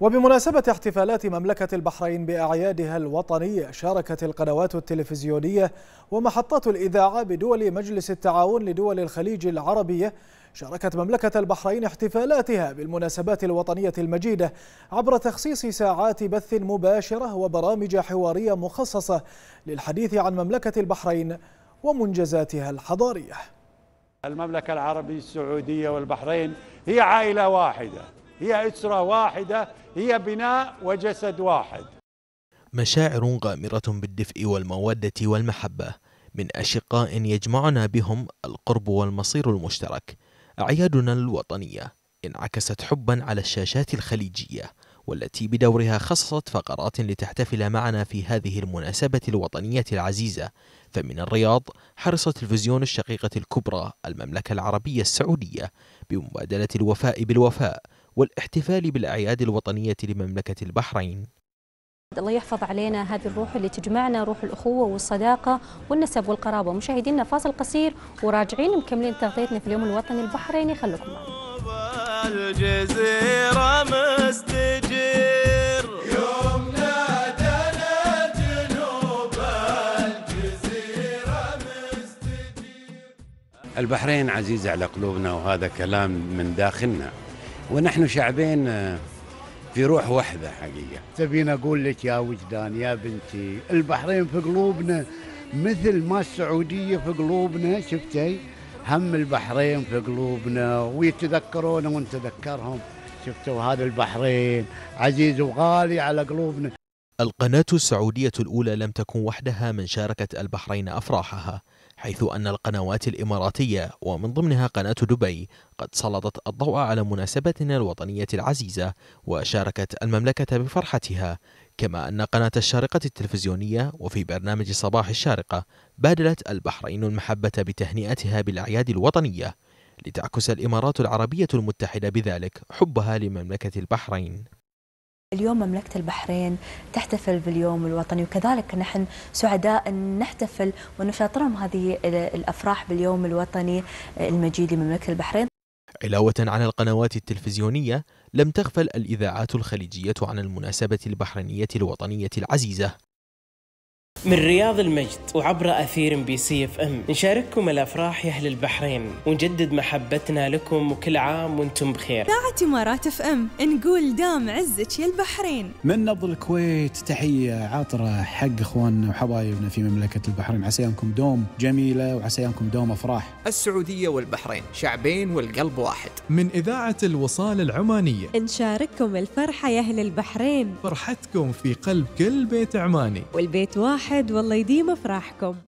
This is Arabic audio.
وبمناسبة احتفالات مملكة البحرين بأعيادها الوطنية شاركت القنوات التلفزيونية ومحطات الإذاعة بدول مجلس التعاون لدول الخليج العربية شاركت مملكة البحرين احتفالاتها بالمناسبات الوطنية المجيدة عبر تخصيص ساعات بث مباشرة وبرامج حوارية مخصصة للحديث عن مملكة البحرين ومنجزاتها الحضارية المملكة العربية السعودية والبحرين هي عائلة واحدة هي أسرة واحدة هي بناء وجسد واحد مشاعر غامرة بالدفء والمودة والمحبة من أشقاء يجمعنا بهم القرب والمصير المشترك أعيادنا الوطنية انعكست حبا على الشاشات الخليجية والتي بدورها خصصت فقرات لتحتفل معنا في هذه المناسبة الوطنية العزيزة فمن الرياض حرص تلفزيون الشقيقة الكبرى المملكة العربية السعودية بمبادلة الوفاء بالوفاء والاحتفال بالأعياد الوطنية لمملكة البحرين الله يحفظ علينا هذه الروح اللي تجمعنا روح الأخوة والصداقة والنسب والقرابة مشاهدينا فاصل قصير وراجعين مكملين تغطيتنا في اليوم الوطني البحريني خلكم الجزيرة مستجير جنوب الجزيرة مستجير البحرين عزيزة على قلوبنا وهذا كلام من داخلنا ونحن شعبين آه، في روح واحدة حقيقة تبين أقول لك يا وجدان يا بنتي البحرين في قلوبنا مثل ما السعودية في قلوبنا شفتي هم البحرين في قلوبنا ويتذكرونا ونتذكرهم شفتوا هذا البحرين عزيز وغالي على قلوبنا القناة السعودية الأولى لم تكن وحدها من شاركت البحرين أفراحها حيث أن القنوات الإماراتية ومن ضمنها قناة دبي قد سلطت الضوء على مناسبتنا الوطنية العزيزة وشاركت المملكة بفرحتها كما أن قناة الشارقة التلفزيونية وفي برنامج صباح الشارقة بادلت البحرين المحبة بتهنئتها بالأعياد الوطنية لتعكس الإمارات العربية المتحدة بذلك حبها لمملكة البحرين اليوم مملكة البحرين تحتفل باليوم الوطني وكذلك نحن سعداء أن نحتفل ونشاطرهم هذه الأفراح باليوم الوطني المجيد لمملكة البحرين علاوة على القنوات التلفزيونية لم تغفل الإذاعات الخليجية عن المناسبة البحرينية الوطنية العزيزة من رياض المجد وعبر أثير ام بي سي اف ام نشارككم الأفراح يا أهل البحرين ونجدد محبتنا لكم وكل عام وانتم بخير إذاعة إمارات اف ام نقول دام عزك يا البحرين من نبض الكويت تحية عطرة حق إخواننا وحبايبنا في مملكة البحرين عسى يومكم دوم جميلة وعسى يومكم دوم أفراح السعودية والبحرين شعبين والقلب واحد من إذاعة الوصال العمانية نشارككم الفرحة يا أهل البحرين فرحتكم في قلب كل بيت عماني والبيت واحد واحد والله يديم فرحكم